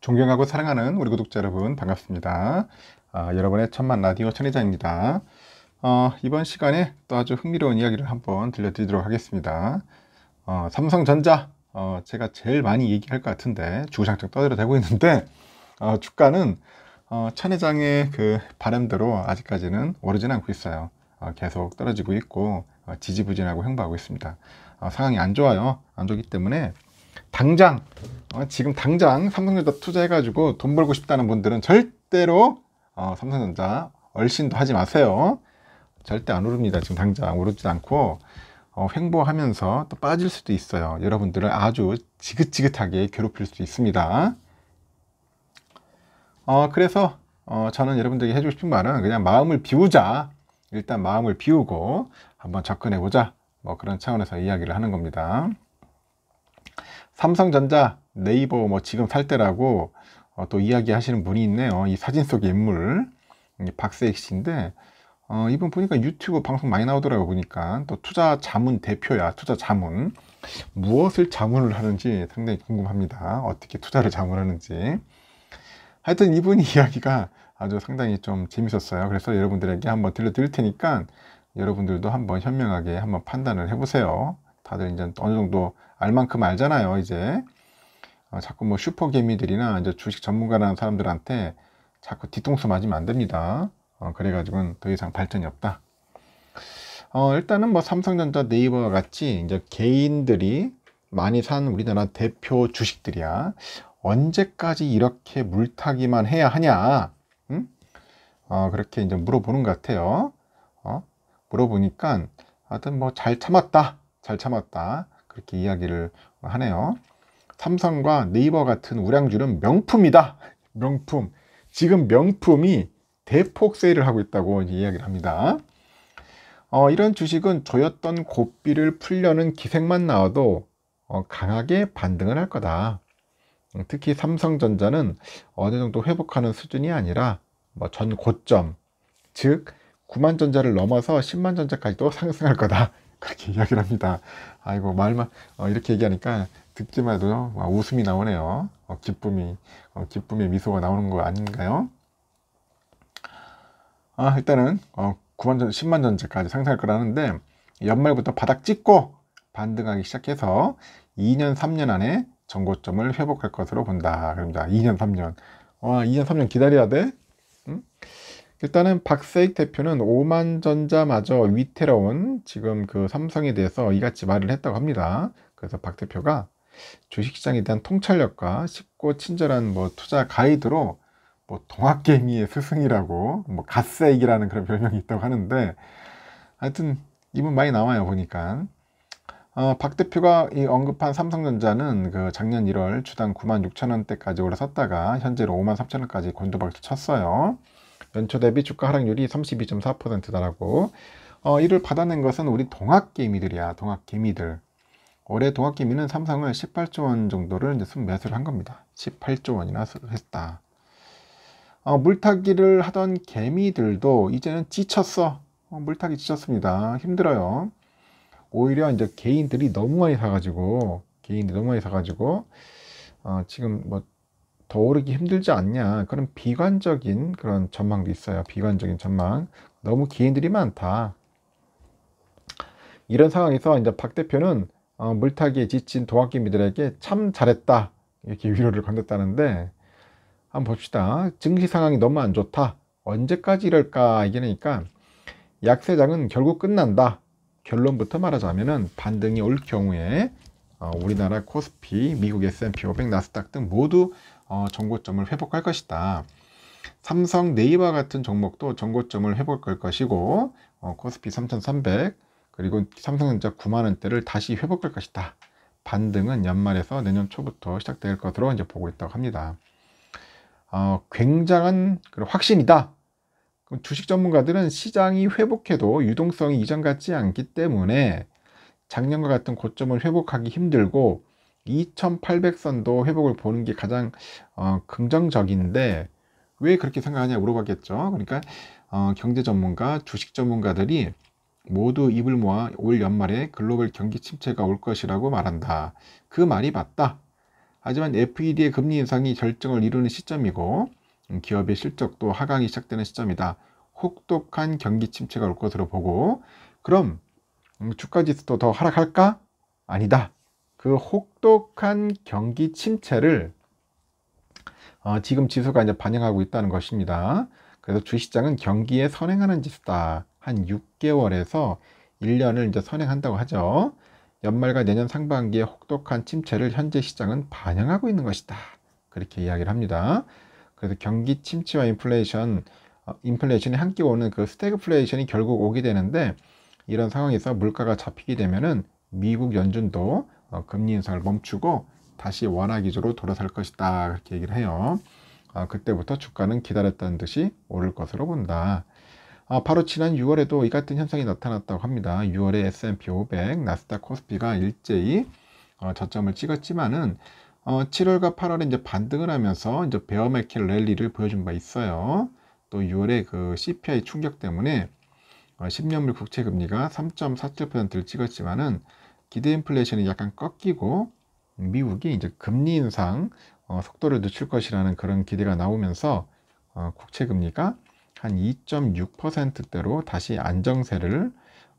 존경하고 사랑하는 우리 구독자 여러분 반갑습니다. 아, 여러분의 천만 라디오 천혜자입니다 어, 이번 시간에 또 아주 흥미로운 이야기를 한번 들려드리도록 하겠습니다. 어, 삼성전자 어, 제가 제일 많이 얘기할 것 같은데 주구장창 떠들어대고 있는데 어, 주가는 어, 천혜장의그 바람대로 아직까지는 오르진 않고 있어요. 어, 계속 떨어지고 있고 어, 지지부진하고 횡보하고 있습니다. 어, 상황이 안 좋아요. 안 좋기 때문에 당장 어, 지금 당장 삼성전자 투자해가지고 돈 벌고 싶다는 분들은 절대로 어, 삼성전자 얼씬도 하지 마세요. 절대 안 오릅니다. 지금 당장 오르지 않고 어, 횡보하면서 또 빠질 수도 있어요. 여러분들을 아주 지긋지긋하게 괴롭힐 수도 있습니다. 어, 그래서 어, 저는 여러분들에게 해주고 싶은 말은 그냥 마음을 비우자. 일단 마음을 비우고 한번 접근해보자. 뭐 그런 차원에서 이야기를 하는 겁니다. 삼성전자, 네이버 뭐 지금 살 때라고 어, 또 이야기하시는 분이 있네요. 이 사진 속 인물 박세익 씨인데 어, 이분 보니까 유튜브 방송 많이 나오더라고 보니까 또 투자 자문 대표야 투자 자문 무엇을 자문을 하는지 상당히 궁금합니다. 어떻게 투자를 자문하는지 하여튼 이분 이야기가 아주 상당히 좀 재밌었어요. 그래서 여러분들에게 한번 들려드릴 테니까 여러분들도 한번 현명하게 한번 판단을 해보세요. 다들 이제 어느 정도 알만큼 알잖아요. 이제 어, 자꾸 뭐 슈퍼개미들이나 이제 주식 전문가라는 사람들한테 자꾸 뒤통수 맞으면 안 됩니다. 어, 그래가지고는 더 이상 발전이 없다. 어, 일단은 뭐 삼성전자 네이버와 같이 이제 개인들이 많이 산 우리나라 대표 주식들이야. 언제까지 이렇게 물타기만 해야 하냐? 응? 어, 그렇게 이제 물어보는 것 같아요. 어? 물어보니까 하여튼 뭐 잘 참았다. 잘 참았다. 그렇게 이야기를 하네요. 삼성과 네이버 같은 우량주는 명품이다. 명품. 지금 명품이 대폭 세일을 하고 있다고 이야기를 합니다. 어, 이런 주식은 조였던 고삐를 풀려는 기색만 나와도 어, 강하게 반등을 할 거다. 음, 특히 삼성전자는 어느 정도 회복하는 수준이 아니라 뭐전 고점, 즉 9만 전자를 넘어서 10만 전자까지도 상승할 거다. 그렇게 이야기를 합니다. 아이고 말만 어, 이렇게 얘기하니까 듣기만 해도 와, 웃음이 나오네요. 어, 기쁨이 어, 기쁨의 미소가 나오는 거 아닌가요? 아 일단은 어, 9만 전 10만 전제까지 상승할 거라는데 연말부터 바닥 찍고 반등하기 시작해서 2년 3년 안에 전고점을 회복할 것으로 본다. 그럼니 2년 3년. 와 2년 3년 기다려야 돼? 응? 일단은 박세익 대표는 오만전자마저 위태로운 지금 그 삼성에 대해서 이같이 말을 했다고 합니다. 그래서 박 대표가 주식시장에 대한 통찰력과 쉽고 친절한 뭐 투자 가이드로 뭐 동학개미의 스승이라고 뭐 갓세익이라는 그런 별명이 있다고 하는데 하여튼 이분 많이 나와요 보니까 어, 박 대표가 이 언급한 삼성전자는 그 작년 1월 주당 9만 6천 원대까지 올라섰다가 현재로 5만 3천 원까지 곤두박질 쳤어요. 연초 대비 주가 하락률이 32.4%다라고 어, 이를 받아낸 것은 우리 동학개미들이야 동학개미들 올해 동학개미는 삼성을 18조 원 정도를 이제 순매수를 한 겁니다 18조 원이나 했다 어, 물타기를 하던 개미들도 이제는 지쳤어 어, 물타기 지쳤습니다 힘들어요 오히려 이제 개인들이 너무 많이 사가지고 개인들이 너무 많이 사가지고 어, 지금 뭐더 오르기 힘들지 않냐 그런 비관적인 그런 전망도 있어요 비관적인 전망 너무 기인들이 많다 이런 상황에서 이제 박 대표는 어, 물타기에 지친 도학개미들에게 참 잘했다 이렇게 위로를 건넸다는데 한번 봅시다 증시 상황이 너무 안 좋다 언제까지 이럴까 이러니까 약세장은 결국 끝난다 결론부터 말하자면은 반등이 올 경우에 어, 우리나라 코스피, 미국 S&P 500, 나스닥 등 모두 어, 정고점을 회복할 것이다. 삼성 네이버 같은 종목도 정고점을 회복할 것이고 어, 코스피 3,300 그리고 삼성전자 9만 원대를 다시 회복할 것이다. 반등은 연말에서 내년 초부터 시작될 것으로 이제 보고 있다고 합니다. 어, 굉장한 그런 확신이다. 그럼 주식 전문가들은 시장이 회복해도 유동성이 이전 같지 않기 때문에 작년과 같은 고점을 회복하기 힘들고 2800선도 회복을 보는 게 가장 어, 긍정적인데 왜 그렇게 생각하냐 물어봤겠죠. 그러니까 어, 경제 전문가, 주식 전문가들이 모두 입을 모아 올 연말에 글로벌 경기 침체가 올 것이라고 말한다. 그 말이 맞다. 하지만 FED의 금리 인상이 결정을 이루는 시점이고 음, 기업의 실적도 하강이 시작되는 시점이다. 혹독한 경기 침체가 올 것으로 보고 그럼 음, 주가 지수도 더 하락할까? 아니다. 그 혹독한 경기 침체를 어, 지금 지수가 이제 반영하고 있다는 것입니다. 그래서 주시장은 경기에 선행하는 지수다. 한 6개월에서 1년을 이제 선행한다고 하죠. 연말과 내년 상반기에 혹독한 침체를 현재 시장은 반영하고 있는 것이다. 그렇게 이야기를 합니다. 그래서 경기 침체와 인플레이션, 어, 인플레이션이 함께 오는 그 스태그플레이션이 결국 오게 되는데 이런 상황에서 물가가 잡히게 되면은 미국 연준도 어, 금리 인상을 멈추고 다시 원화 기조로 돌아설 것이다 그렇게 얘기를 해요. 어, 그때부터 주가는 기다렸다는 듯이 오를 것으로 본다. 어, 바로 지난 6월에도 이 같은 현상이 나타났다고 합니다. 6월에 S&P 500, 나스닥 코스피가 일제히 어, 저점을 찍었지만은 어, 7월과 8월에 이제 반등을 하면서 이제 베어메켈 랠리를 보여준 바 있어요. 또 6월에 그 CPI 충격 때문에 어, 10년물 국채 금리가 3.47%를 찍었지만은 기대 인플레이션이 약간 꺾이고 미국이 이제 금리 인상 어, 속도를 늦출 것이라는 그런 기대가 나오면서 어, 국채 금리가 한 2.6%대로 다시 안정세를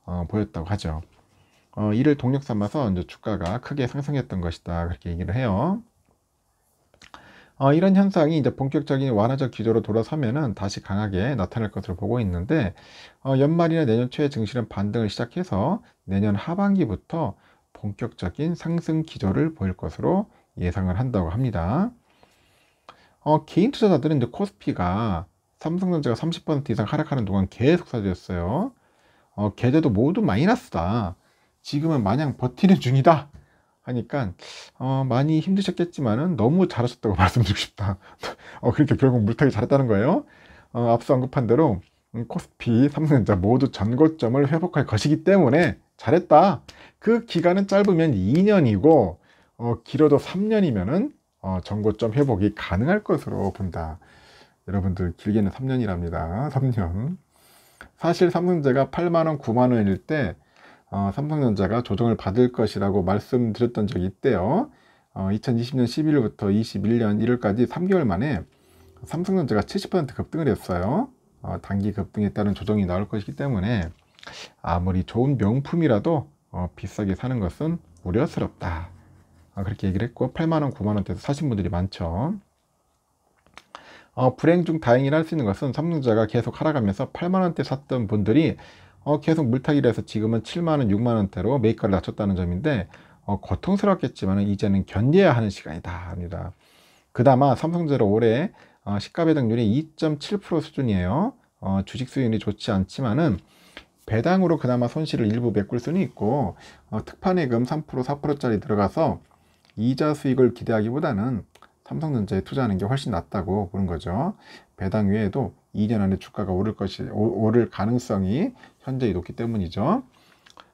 어, 보였다고 하죠. 어, 이를 동력 삼아서 이제 주가가 크게 상승했던 것이다 그렇게 얘기를 해요. 어, 이런 현상이 이제 본격적인 완화적 기조로 돌아서면은 다시 강하게 나타날 것으로 보고 있는데 어, 연말이나 내년 초에 증시는 반등을 시작해서 내년 하반기부터 본격적인 상승 기조를 보일 것으로 예상을 한다고 합니다. 어, 개인 투자자들은 이제 코스피가 삼성전자가 30% 이상 하락하는 동안 계속 사주였어요. 어, 계좌도 모두 마이너스다. 지금은 마냥 버티는 중이다. 하니까 어, 많이 힘드셨겠지만은 너무 잘하셨다고 말씀드리고 싶다. 어, 그러니까 결국 물타기 잘했다는 거예요. 어, 앞서 언급한 대로 음, 코스피, 삼성전자 모두 전고점을 회복할 것이기 때문에 잘했다. 그 기간은 짧으면 2년이고 어, 길어도 3년이면은 어, 전고점 회복이 가능할 것으로 본다. 여러분들 길게는 3년이랍니다. 3년. 사실 삼성제가 8만원, 9만원일 때 어, 삼성전자가 조정을 받을 것이라고 말씀드렸던 적이 있대요. 어, 2020년 11일부터 21년 1월까지 3개월 만에 삼성전자가 70% 급등을 했어요. 어, 단기 급등에 따른 조정이 나올 것이기 때문에 아무리 좋은 명품이라도 어, 비싸게 사는 것은 우려스럽다. 아, 그렇게 얘기를 했고 8만원, 9만원대에서 사신 분들이 많죠. 어, 불행 중 다행이라 할 수 있는 것은 삼성전자가 계속 하락하면서 8만원대 샀던 분들이 어, 계속 물타기를 해서 지금은 7만원, 6만원대로 매입가를 낮췄다는 점인데 어, 고통스럽겠지만 이제는 견뎌야 하는 시간이다 합니다. 그다마 아, 삼성제로 올해 어, 시가배당률이 2.7% 수준이에요. 어, 주식 수익률이 좋지 않지만은 배당으로 그나마 손실을 일부 메꿀 수는 있고 어, 특판예금 3% 4%짜리 들어가서 이자 수익을 기대하기보다는 삼성전자에 투자하는 게 훨씬 낫다고 보는 거죠. 배당 외에도 2년 안에 주가가 오를 것이 오를 가능성이 현재 높기 때문이죠.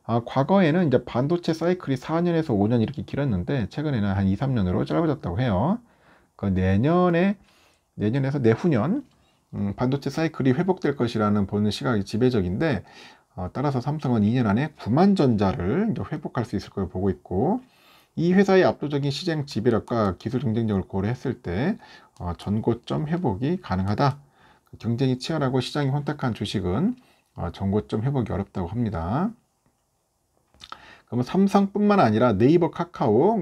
아, 과거에는 이제 반도체 사이클이 4년에서 5년 이렇게 길었는데 최근에는 한 2, 3년으로 짧아졌다고 해요. 그 내년에 내년에서 내후년 음, 반도체 사이클이 회복될 것이라는 보는 시각이 지배적인데 어, 따라서 삼성은 2년 안에 9만 전자를 회복할 수 있을 걸 보고 있고 이 회사의 압도적인 시장 지배력과 기술 경쟁력을 고려했을 때 어, 전고점 회복이 가능하다. 경쟁이 치열하고 시장이 혼탁한 주식은 어, 전고점 회복이 어렵다고 합니다. 그러면 삼성뿐만 아니라 네이버, 카카오,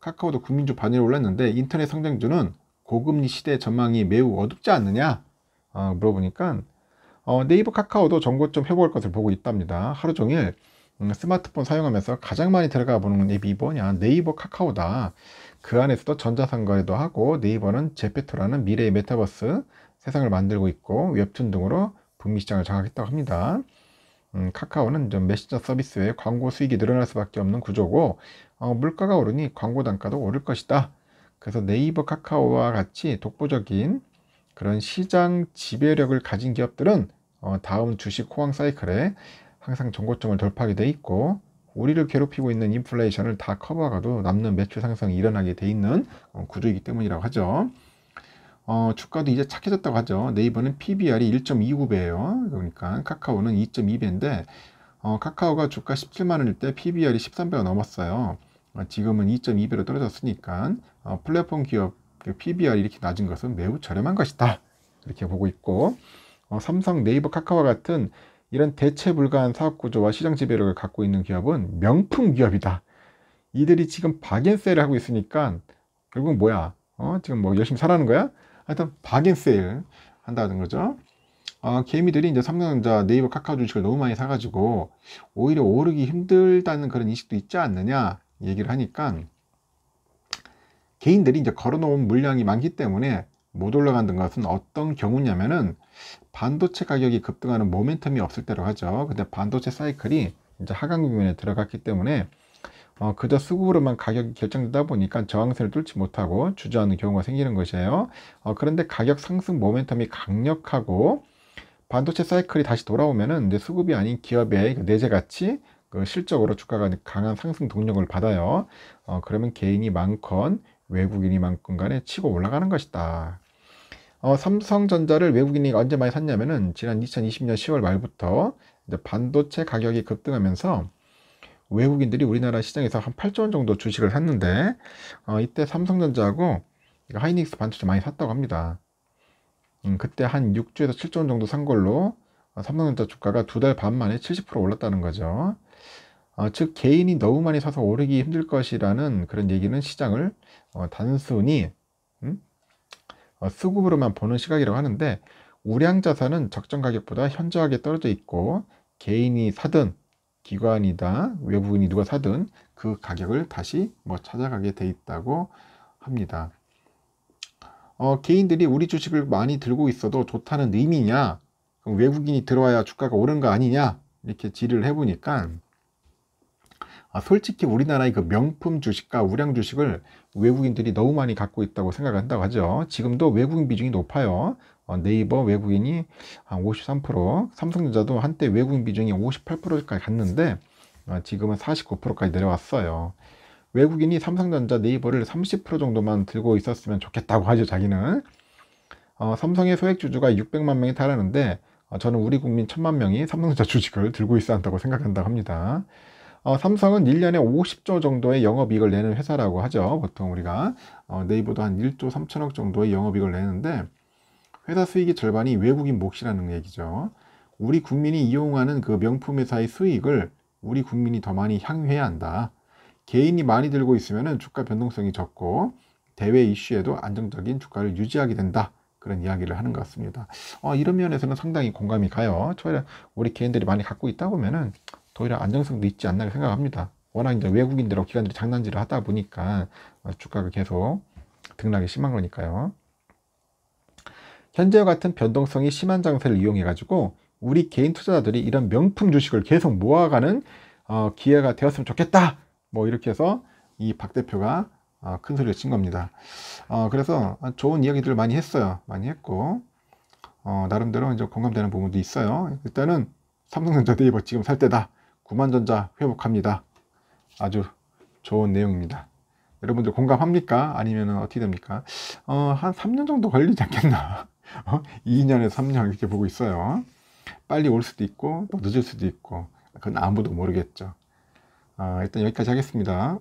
카카오도 국민주 반열에 올랐는데 인터넷 성장주는 고금리 시대 전망이 매우 어둡지 않느냐 어, 물어보니까 어, 네이버, 카카오도 전고점 회복할 것을 보고 있답니다. 하루 종일 스마트폰 사용하면서 가장 많이 들어가 보는 앱이 뭐냐 네이버 카카오다 그 안에서도 전자상거래도 하고 네이버는 제페토라는 미래의 메타버스 세상을 만들고 있고 웹툰 등으로 북미 시장을 장악했다고 합니다 음, 카카오는 좀 메신저 서비스 외에 광고 수익이 늘어날 수밖에 없는 구조고 어, 물가가 오르니 광고 단가도 오를 것이다 그래서 네이버 카카오와 같이 독보적인 그런 시장 지배력을 가진 기업들은 어, 다음 주식 호황 사이클에 항상 정고점을 돌파하게 돼 있고 우리를 괴롭히고 있는 인플레이션을 다 커버가도 남는 매출 상승이 일어나게 돼 있는 어, 구조이기 때문이라고 하죠. 어, 주가도 이제 착해졌다고 하죠. 네이버는 PBR이 1.29배예요. 그러니까 카카오는 2.2배인데 어, 카카오가 주가 17만 원일 때 PBR이 13배가 넘었어요. 어, 지금은 2.2배로 떨어졌으니까 어, 플랫폼 기업 그 PBR이 이렇게 낮은 것은 매우 저렴한 것이다. 이렇게 보고 있고 어, 삼성, 네이버, 카카오 같은 이런 대체 불가한 사업 구조와 시장 지배력을 갖고 있는 기업은 명품 기업이다. 이들이 지금 박앤세일을 하고 있으니까 결국 뭐야? 어? 지금 뭐 열심히 사라는 거야? 하여튼 박앤세일 한다는 거죠. 어, 개미들이 이제 삼성전자 네이버 카카오 주식을 너무 많이 사가지고 오히려 오르기 힘들다는 그런 인식도 있지 않느냐 얘기를 하니까 개인들이 이제 걸어놓은 물량이 많기 때문에 못 올라간 다는 것은 어떤 경우냐면은 반도체 가격이 급등하는 모멘텀이 없을 때로 하죠. 근데 반도체 사이클이 이제 하강 국면에 들어갔기 때문에 어, 그저 수급으로만 가격이 결정되다 보니까 저항선을 뚫지 못하고 주저하는 경우가 생기는 것이에요. 어, 그런데 가격 상승 모멘텀이 강력하고 반도체 사이클이 다시 돌아오면은 이제 수급이 아닌 기업의 그 내재 가치 그 실적으로 주가가 강한 상승 동력을 받아요. 어, 그러면 개인이 많건 외국인이만큼 간에 치고 올라가는 것이다. 어, 삼성전자를 외국인이 언제 많이 샀냐면은 지난 2020년 10월 말부터 반도체 가격이 급등하면서 외국인들이 우리나라 시장에서 한 8조 원 정도 주식을 샀는데 어, 이때 삼성전자하고 하이닉스 반도체 많이 샀다고 합니다. 음, 그때 한 6조에서 7조 원 정도 산 걸로 삼성전자 주가가 두 달 반 만에 70% 올랐다는 거죠. 어, 즉 개인이 너무 많이 사서 오르기 힘들 것이라는 그런 얘기는 시장을 어, 단순히 음? 어, 수급으로만 보는 시각이라고 하는데 우량 자산은 적정 가격보다 현저하게 떨어져 있고 개인이 사든 기관이다 외부인이 누가 사든 그 가격을 다시 뭐 찾아가게 돼 있다고 합니다. 어, 개인들이 우리 주식을 많이 들고 있어도 좋다는 의미냐? 외국인이 들어와야 주가가 오른 거 아니냐? 이렇게 질의를 해보니까 아, 솔직히 우리나라의 그 명품 주식과 우량 주식을 외국인들이 너무 많이 갖고 있다고 생각한다고 하죠. 지금도 외국인 비중이 높아요. 어, 네이버 외국인이 한 53%, 삼성전자도 한때 외국인 비중이 58%까지 갔는데 어, 지금은 49%까지 내려왔어요. 외국인이 삼성전자 네이버를 30% 정도만 들고 있었으면 좋겠다고 하죠, 자기는. 어, 삼성의 소액 주주가 600만 명에 달하는데 어, 저는 우리 국민 1000만 명이 삼성전자 주식을 들고 있어야 한다고 생각한다고 합니다. 어, 삼성은 1년에 50조 정도의 영업이익을 내는 회사라고 하죠. 보통 우리가 어, 네이버도 한 1조 3천억 정도의 영업이익을 내는데 회사 수익의 절반이 외국인 몫이라는 얘기죠. 우리 국민이 이용하는 그 명품 회사의 수익을 우리 국민이 더 많이 향유해야 한다. 개인이 많이 들고 있으면 주가 변동성이 적고 대외 이슈에도 안정적인 주가를 유지하게 된다. 그런 이야기를 하는 것 같습니다. 어, 이런 면에서는 상당히 공감이 가요. 우리 개인들이 많이 갖고 있다 보면은 오히려 안정성도 있지 않나 생각합니다. 워낙 이제 외국인들하고 기관들이 장난질을 하다 보니까 어, 주가가 계속 등락이 심한 거니까요. 현재와 같은 변동성이 심한 장세를 이용해가지고 우리 개인 투자자들이 이런 명품 주식을 계속 모아가는 어, 기회가 되었으면 좋겠다. 뭐 이렇게 해서 이 박 대표가 어, 큰 소리를 친 겁니다. 어, 그래서 좋은 이야기들을 많이 했어요. 많이 했고 어, 나름대로 이제 공감되는 부분도 있어요. 일단은 삼성전자 네이버 지금 살 때다. 구만전자 회복합니다. 아주 좋은 내용입니다. 여러분들 공감합니까? 아니면 어떻게 됩니까? 어, 한 3년 정도 걸리지 않겠나? 어? 2년에서 3년 이렇게 보고 있어요. 빨리 올 수도 있고 또 늦을 수도 있고 그건 아무도 모르겠죠. 어, 일단 여기까지 하겠습니다.